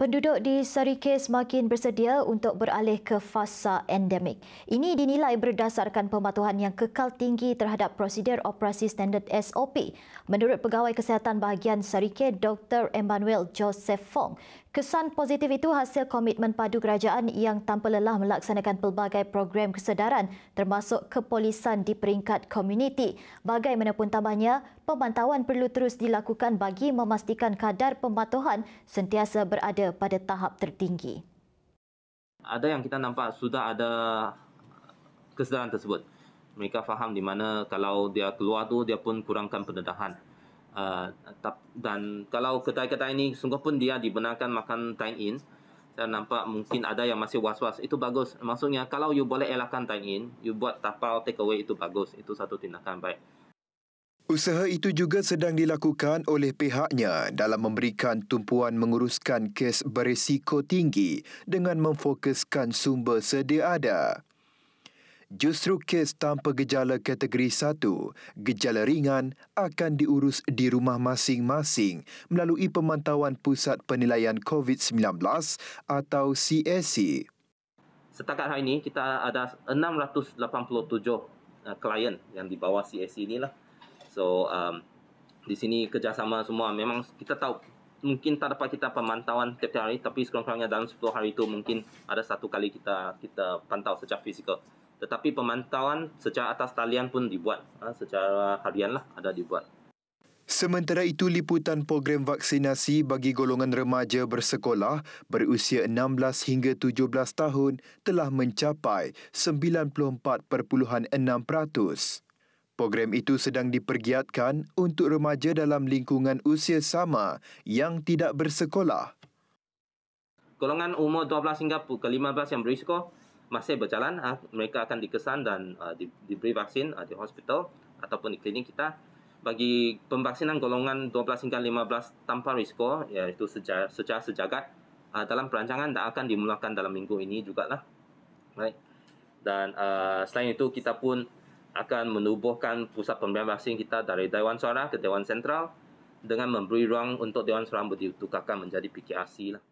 Penduduk di Sarike semakin bersedia untuk beralih ke fasa endemik. Ini dinilai berdasarkan pematuhan yang kekal tinggi terhadap prosedur operasi standard SOP. Menurut Pegawai Kesihatan Bahagian Sarike, Dr. Emmanuel Joseph Fong, kesan positif itu hasil komitmen padu kerajaan yang tanpa lelah melaksanakan pelbagai program kesedaran termasuk kepolisan di peringkat komuniti. Bagaimanapun tambahnya, pemantauan perlu terus dilakukan bagi memastikan kadar pematuhan sentiasa berada pada tahap tertinggi. Ada yang kita nampak sudah ada kesedaran tersebut. Mereka faham di mana kalau dia keluar tu dia pun kurangkan pendedahan. Ah, dan kalau kedai-kedai ini sungguh pun dia dibenarkan makan dine-in, saya nampak mungkin ada yang masih was-was. Itu bagus. Maksudnya kalau you boleh elakkan dine-in, you buat tapau takeaway itu bagus. Itu satu tindakan baik. Usaha itu juga sedang dilakukan oleh pihaknya dalam memberikan tumpuan menguruskan kes berisiko tinggi dengan memfokuskan sumber sedia ada. Justru kes tanpa gejala kategori 1, gejala ringan akan diurus di rumah masing-masing melalui pemantauan Pusat Penilaian COVID-19 atau CAC. Setakat hari ini kita ada 687 uh, klien yang di bawah CAC inilah. So um, di sini kerjasama semua memang kita tahu mungkin tak dapat kita pemantauan tiap, hari tapi sekurang-kurangnya dalam 10 hari itu mungkin ada satu kali kita kita pantau secara fizikal. Tetapi pemantauan secara atas talian pun dibuat ha, secara harian lah ada dibuat. Sementara itu, liputan program vaksinasi bagi golongan remaja bersekolah berusia 16 hingga 17 tahun telah mencapai 94.6%. Program itu sedang dipergiatkan untuk remaja dalam lingkungan usia sama yang tidak bersekolah. Golongan umur 12 hingga ke-15 yang berisiko masih berjalan. Ah, mereka akan dikesan dan ah, diberi vaksin ah, di hospital ataupun di klinik kita. Bagi pembaksinan golongan 12 hingga 15 tanpa risiko, iaitu secara, sejagat, dalam perancangan dan akan dimulakan dalam minggu ini juga Baik. Dan selain itu, kita pun akan menubuhkan pusat pemberian vaksin kita dari Dewan Suara ke Dewan Sentral dengan memberi ruang untuk Dewan Suara ditukarkan menjadi PKRC lah.